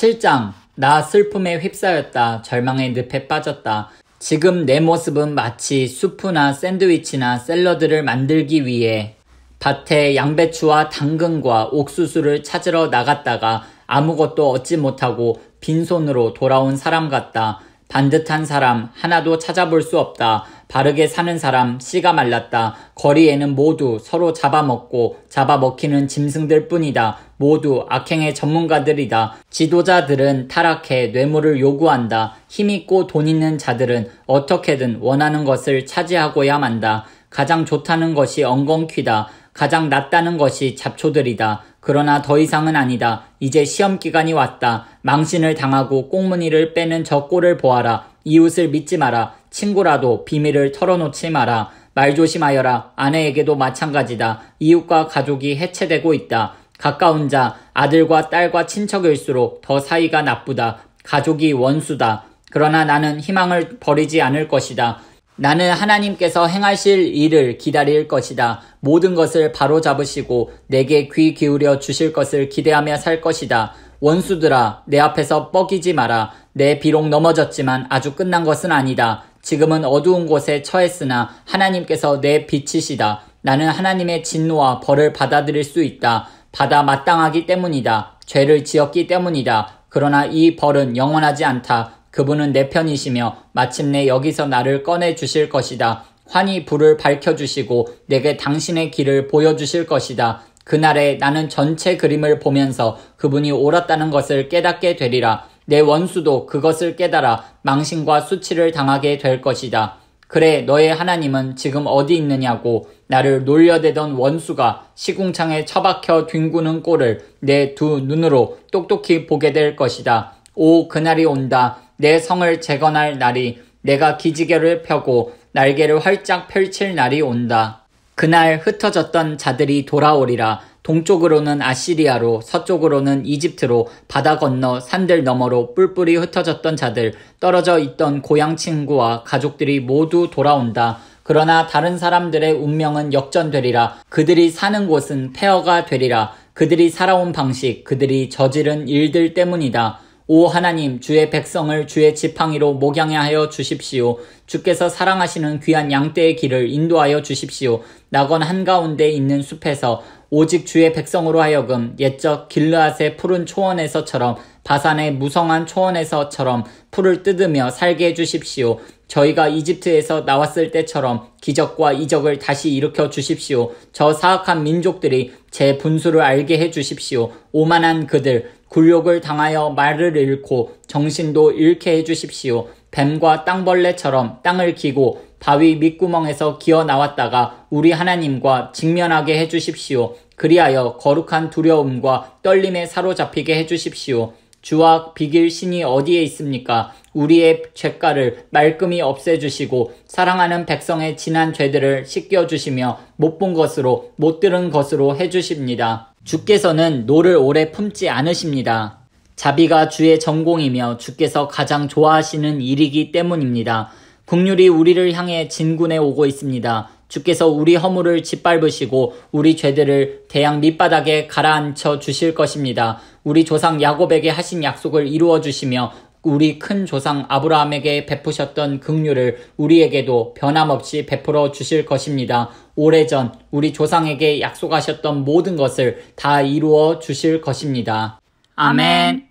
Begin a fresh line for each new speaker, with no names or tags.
7장. 나 슬픔에 휩싸였다. 절망의 늪에 빠졌다. 지금 내 모습은 마치 수프나 샌드위치나 샐러드를 만들기 위해 밭에 양배추와 당근과 옥수수를 찾으러 나갔다가 아무것도 얻지 못하고 빈손으로 돌아온 사람 같다. 반듯한 사람 하나도 찾아볼 수 없다. 바르게 사는 사람 씨가 말랐다. 거리에는 모두 서로 잡아먹고 잡아먹히는 짐승들 뿐이다. 모두 악행의 전문가들이다. 지도자들은 타락해 뇌물을 요구한다. 힘있고 돈 있는 자들은 어떻게든 원하는 것을 차지하고야 만다. 가장 좋다는 것이 엉겅퀴다. 가장 낫다는 것이 잡초들이다. 그러나 더 이상은 아니다. 이제 시험 기간이 왔다. 망신을 당하고 꽁무니를 빼는 저 꼴을 보아라. 이웃을 믿지 마라. 친구라도 비밀을 털어놓지 마라. 말 조심하여라. 아내에게도 마찬가지다. 이웃과 가족이 해체되고 있다. 가까운 자, 아들과 딸과 친척일수록 더 사이가 나쁘다. 가족이 원수다. 그러나 나는 희망을 버리지 않을 것이다. 나는 하나님께서 행하실 일을 기다릴 것이다. 모든 것을 바로 잡으시고 내게 귀 기울여 주실 것을 기대하며 살 것이다. 원수들아, 내 앞에서 뻐기지 마라. 내 비록 넘어졌지만 아주 끝난 것은 아니다. 지금은 어두운 곳에 처했으나 하나님께서 내 빛이시다. 나는 하나님의 진노와 벌을 받아들일 수 있다. 받아 마땅하기 때문이다. 죄를 지었기 때문이다. 그러나 이 벌은 영원하지 않다. 그분은 내 편이시며 마침내 여기서 나를 꺼내 주실 것이다. 환히 불을 밝혀 주시고 내게 당신의 길을 보여 주실 것이다. 그날에 나는 전체 그림을 보면서 그분이 옳았다는 것을 깨닫게 되리라. 내 원수도 그것을 깨달아 망신과 수치를 당하게 될 것이다. 그래, 너의 하나님은 지금 어디 있느냐고 나를 놀려대던 원수가 시궁창에 처박혀 뒹구는 꼴을 내 두 눈으로 똑똑히 보게 될 것이다. 오, 그날이 온다. 내 성을 재건할 날이 내가 기지개를 펴고 날개를 활짝 펼칠 날이 온다. 그날 흩어졌던 자들이 돌아오리라 동쪽으로는 아시리아로 서쪽으로는 이집트로 바다 건너 산들 너머로 뿔뿔이 흩어졌던 자들 떨어져 있던 고향 친구와 가족들이 모두 돌아온다. 그러나 다른 사람들의 운명은 역전되리라. 그들이 사는 곳은 폐허가 되리라. 그들이 살아온 방식, 그들이 저지른 일들 때문이다. 오 하나님 주의 백성을 주의 지팡이로 목양해 하여 주십시오. 주께서 사랑하시는 귀한 양떼의 길을 인도하여 주십시오. 낙원 한가운데 있는 숲에서 오직 주의 백성으로 하여금 옛적 길르앗의 푸른 초원에서처럼 바산의 무성한 초원에서처럼 풀을 뜯으며 살게 해주십시오. 저희가 이집트에서 나왔을 때처럼 기적과 이적을 다시 일으켜 주십시오. 저 사악한 민족들이 제 분수를 알게 해 주십시오. 오만한 그들, 굴욕을 당하여 말을 잃고 정신도 잃게 해 주십시오. 뱀과 땅벌레처럼 땅을 기고 바위 밑구멍에서 기어 나왔다가 우리 하나님과 직면하게 해주십시오. 그리하여 거룩한 두려움과 떨림에 사로잡히게 해주십시오. 주와 비길 신이 어디에 있습니까? 우리의 죄가를 말끔히 없애주시고 사랑하는 백성의 지난 죄들을 씻겨주시며 못 본 것으로 못 들은 것으로 해주십니다. 주께서는 노를 오래 품지 않으십니다. 자비가 주의 전공이며 주께서 가장 좋아하시는 일이기 때문입니다. 국률이 우리를 향해 진군해 오고 있습니다. 주께서 우리 허물을 짓밟으시고 우리 죄들을 대양 밑바닥에 가라앉혀 주실 것입니다. 우리 조상 야곱에게 하신 약속을 이루어 주시며 우리 큰 조상 아브라함에게 베푸셨던 극률을 우리에게도 변함없이 베풀어 주실 것입니다. 오래전 우리 조상에게 약속하셨던 모든 것을 다 이루어 주실 것입니다.
아멘.